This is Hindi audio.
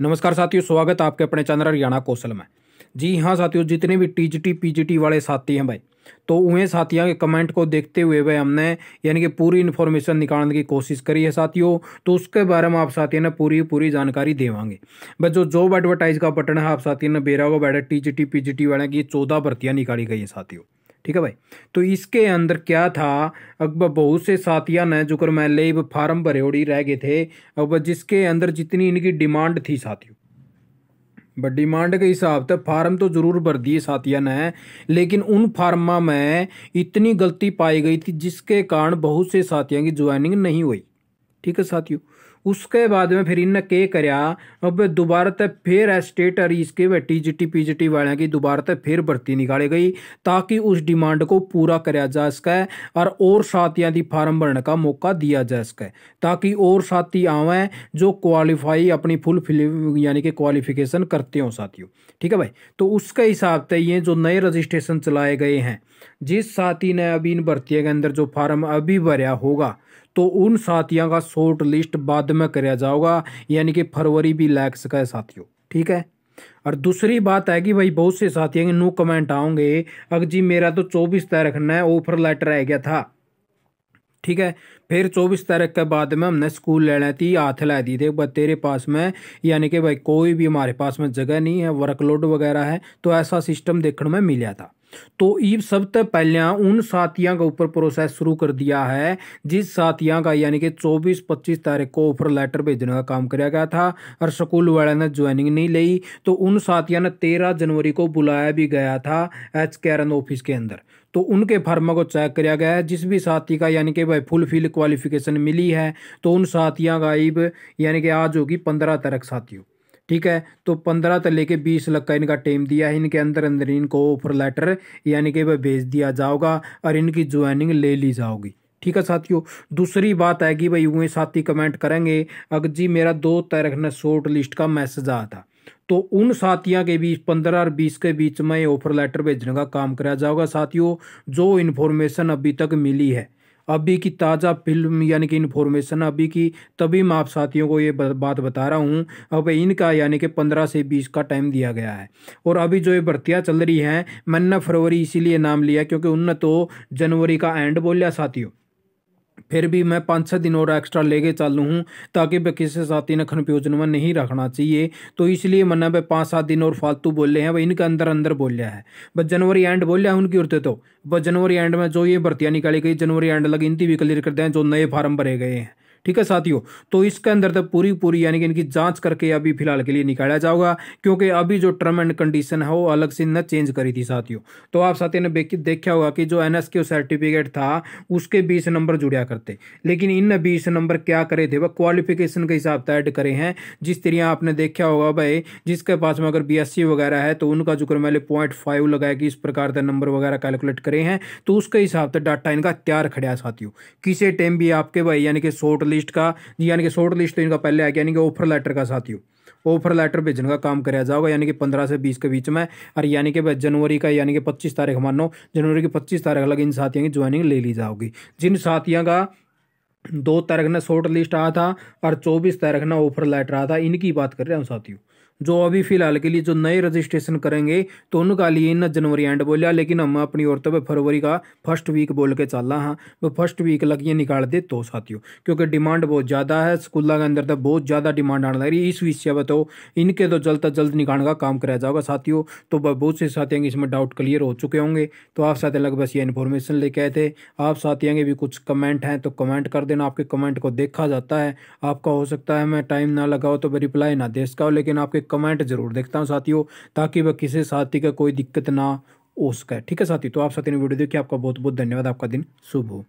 नमस्कार साथियों स्वागत है आपके अपने चैनल हरियाणा कौशल में जी हाँ साथियों जितने भी टीजीटी पीजीटी वाले साथी हैं भाई तो उन्हें साथियों के कमेंट को देखते हुए भाई हमने यानी कि पूरी इन्फॉर्मेशन निकालने की कोशिश करी है साथियों तो उसके बारे में आप साथियों ने पूरी पूरी जानकारी देवांगे बस जो जॉब एडवर्टाइज का बटन है आप साथियों ने बेरा को बैठे T G T P G T वाले की चौदह भर्तियाँ निकाली गई हैं साथियों ठीक है भाई तो इसके अंदर क्या था अकबर बहुत से ने जो कर मैं लेब फार्म भरे उड़ी रह गए थे अकबर जिसके अंदर जितनी इनकी डिमांड थी साथियों बट डिमांड के हिसाब से फार्म तो जरूर भर दिए साथिया ने लेकिन उन फार्मा में इतनी गलती पाई गई थी जिसके कारण बहुत से साथियों की ज्वाइनिंग नहीं हुई ठीक है साथियों उसके बाद में फिर इन्हें के करया अब दोबारा तक फिर एस्टेट और इसके पी जी टी वाले की दोबारा तक फिर भर्ती निकाली गई ताकि उस डिमांड को पूरा कराया जा सके और और साथियों की फार्म भरने का मौका दिया जा सके ताकि और साथी आवें जो क्वालिफाई अपनी फुल यानी कि क्वालिफिकेशन करते हो साथियों ठीक है भाई तो उसके हिसाब से ये जो नए रजिस्ट्रेशन चलाए गए हैं जिस साथी ने अभी इन भर्ती के अंदर जो फार्म अभी भरया होगा तो उन साथियों का शॉर्ट लिस्ट बाद में कराया जाओगा यानी कि फरवरी भी लैग सका है साथियों ठीक है और दूसरी बात है कि भाई बहुत से साथियों के नो कमेंट आओगे अगर जी मेरा तो चौबीस तारीख ने ऑफर लेटर आ गया था ठीक है फिर चौबीस तारीख के बाद में हमने स्कूल लेना थी हाथ ला दी थे तेरे पास में यानी कि भाई कोई भी हमारे पास में जगह नहीं है वर्कलोड वगैरह है तो ऐसा सिस्टम देखने में मिला था तो ईब सब तो पहले उन साथियों के ऊपर प्रोसेस शुरू कर दिया है जिस साथियों का यानी कि 24-25 तारीख को ऑफर लेटर भेजने का काम कराया गया था और स्कूल वाले ने ज्वाइनिंग नहीं ली तो उन साथियों ने तेरह जनवरी को बुलाया भी गया था एच कैरन ऑफिस के अंदर तो उनके फार्मा को चेक कराया गया है जिस भी साथी का यानी कि भाई फुलफिल क्वालिफिकेशन मिली है तो उन साथियों का ईब यानी कि आज होगी पंद्रह तारीख साथियों ठीक है तो पंद्रह से लेके बीस लग का इनका टाइम दिया है इनके अंदर अंदर इनको ऑफर लेटर यानी कि वह भेज दिया जाओगा और इनकी ज्वाइनिंग ले ली जाओगी ठीक है साथियों दूसरी बात है कि भाई वे साथी कमेंट करेंगे अगर जी मेरा दो तारीख ने शॉर्ट लिस्ट का मैसेज आया था तो उन साथियों के बीच पंद्रह और बीस के बीच में ऑफर लेटर भेजने का काम कराया जाओगा साथियों जो इन्फॉर्मेशन अभी तक मिली है अभी की ताज़ा फिल्म यानी कि इन्फॉर्मेशन अभी की तभी मैं आप साथियों को ये बात बता रहा हूँ अब इनका यानी कि पंद्रह से बीस का टाइम दिया गया है और अभी जो ये भर्तियाँ चल रही हैं मैंने फरवरी इसीलिए नाम लिया क्योंकि उनने तो जनवरी का एंड बोल लिया साथियों फिर भी मैं पाँच छः दिन और एक्स्ट्रा लेके चालू हूँ ताकि वह किसी साथी ने कन्फ्यूजन में नहीं रखना चाहिए तो इसलिए मैंने वह पाँच सात दिन और फालतू बोले हैं वह इनके अंदर अंदर बोलिया है बस जनवरी एंड बोलिया है उनकी उड़ते तो बस जनवरी एंड में जो ये भर्तियाँ निकाली गई जनवरी एंड लगी इनती भी क्लियर करते हैं जो नए फार्म भरे गए हैं ठीक है साथियों तो इसके अंदर तो पूरी पूरी यानी कि इनकी जांच करके अभी फिलहाल के लिए निकाला जाओगा क्योंकि अभी जो टर्म एंड कंडीशन है वो अलग से न चेंज करी थी साथियों तो आप साथियों ने देखा होगा कि जो एन एस सर्टिफिकेट था उसके बीस नंबर जुड़िया करते लेकिन इन बीस नंबर क्या करे थे वह क्वालिफिकेशन के हिसाब से ऐड करे हैं जिस तरह आपने देखा होगा भाई जिसके पास में अगर बी वगैरह है तो उनका जो मैंने पॉइंट फाइव लगाया कि इस प्रकार का नंबर वगैरह कैलकुलेट करे हैं तो उसके हिसाब से डाटा इनका तैयार खड़ा साथियों किसी टाइम भी आपके भाई यानी कि शॉर्ट लिस्ट का यानी कि शॉर्ट लिस्ट तो इनका पहले आ गया यानी कि ऑफर लेटर का साथियों ऑफर लेटर भेजने का काम कराया जाएगा यानी कि पंद्रह से बीस के बीच में और यानी कि जनवरी का यानी कि पच्चीस तारीख मानो जनवरी की पच्चीस तारीख अलग इन साथियों की ज्वाइनिंग ले ली जाओगी जिन साथियों का दो तारीख ने शॉर्ट लिस्ट आया था और चौबीस तारीख ने ऑफर लेटर आया था इनकी बात कर रहे हैं साथियों जो अभी फ़िलहाल के लिए जो नए रजिस्ट्रेशन करेंगे तो उनका लिए न जनवरी एंड बोलिया लेकिन हम अपनी औरतों पर फरवरी का फर्स्ट वीक बोल के चल रहा हाँ वो फर्स्ट वीक लग ये निकाल दे तो साथियों क्योंकि डिमांड बहुत ज़्यादा है स्कूलों के अंदर तो बहुत ज़्यादा डिमांड आने लग रही है इस विषय पर तो इनके तो जल्द अज जल्द निकालने का काम कराया जाएगा साथियों तो बहुत से साथियों के इसमें डाउट क्लियर हो चुके होंगे तो आप साथियों लग बस ये इन्फॉर्मेशन लेके आए थे आप साथियों के भी कुछ कमेंट हैं तो कमेंट कर देना आपके कमेंट को देखा जाता है आपका हो सकता है मैं टाइम ना लगाओ तो रिप्लाई ना दे सकाओ लेकिन आपके कमेंट ज़रूर देखता हूँ साथियों ताकि वह किसी साथी का कोई दिक्कत ना हो सके ठीक है साथी तो आप साथी ने वीडियो देखिए आपका बहुत बहुत धन्यवाद आपका दिन शुभ हो